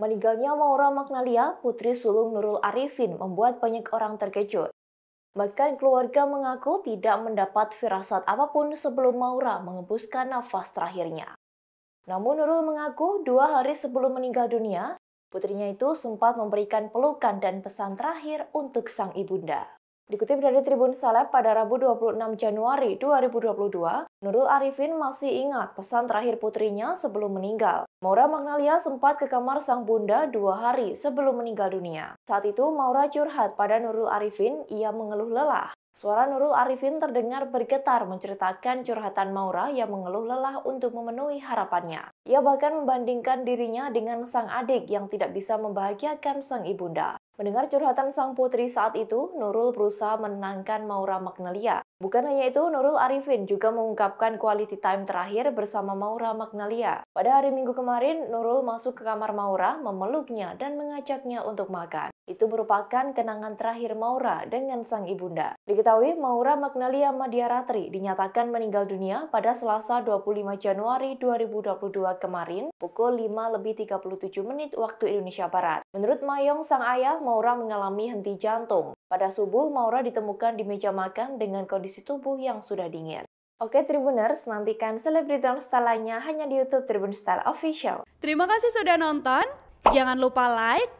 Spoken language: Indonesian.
Meninggalnya Maura Magnalia, putri sulung Nurul Arifin, membuat banyak orang terkejut. Bahkan keluarga mengaku tidak mendapat firasat apapun sebelum Maura mengembuskan nafas terakhirnya. Namun Nurul mengaku dua hari sebelum meninggal dunia, putrinya itu sempat memberikan pelukan dan pesan terakhir untuk sang ibunda. Dikutip dari Tribun Seleb pada Rabu 26 Januari 2022, Nurul Arifin masih ingat pesan terakhir putrinya sebelum meninggal. Maura Magnalia sempat ke kamar sang bunda dua hari sebelum meninggal dunia. Saat itu Maura curhat pada Nurul Arifin, ia mengeluh lelah. Suara Nurul Arifin terdengar bergetar menceritakan curhatan Maura yang mengeluh lelah untuk memenuhi harapannya. Ia bahkan membandingkan dirinya dengan sang adik yang tidak bisa membahagiakan sang ibunda. Mendengar curhatan sang putri saat itu, Nurul berusaha menenangkan Maura Magnalia. Bukan hanya itu, Nurul Arifin juga mengungkapkan quality time terakhir bersama Maura Magnalia. Pada hari Minggu kemarin, Nurul masuk ke kamar Maura, memeluknya dan mengajaknya untuk makan. Itu merupakan kenangan terakhir Maura dengan sang ibunda. Diketahui Maura Magnalia Madiaratri dinyatakan meninggal dunia pada Selasa 25 Januari 2022 kemarin pukul 5 lebih 37 menit waktu Indonesia Barat. Menurut Mayong, sang ayah, Maura mengalami henti jantung. Pada subuh, Maura ditemukan di meja makan dengan kondisi tubuh yang sudah dingin. Oke Tribuners, nantikan selebritas style lainnya hanya di YouTube Tribun Style Official. Terima kasih sudah nonton. Jangan lupa like,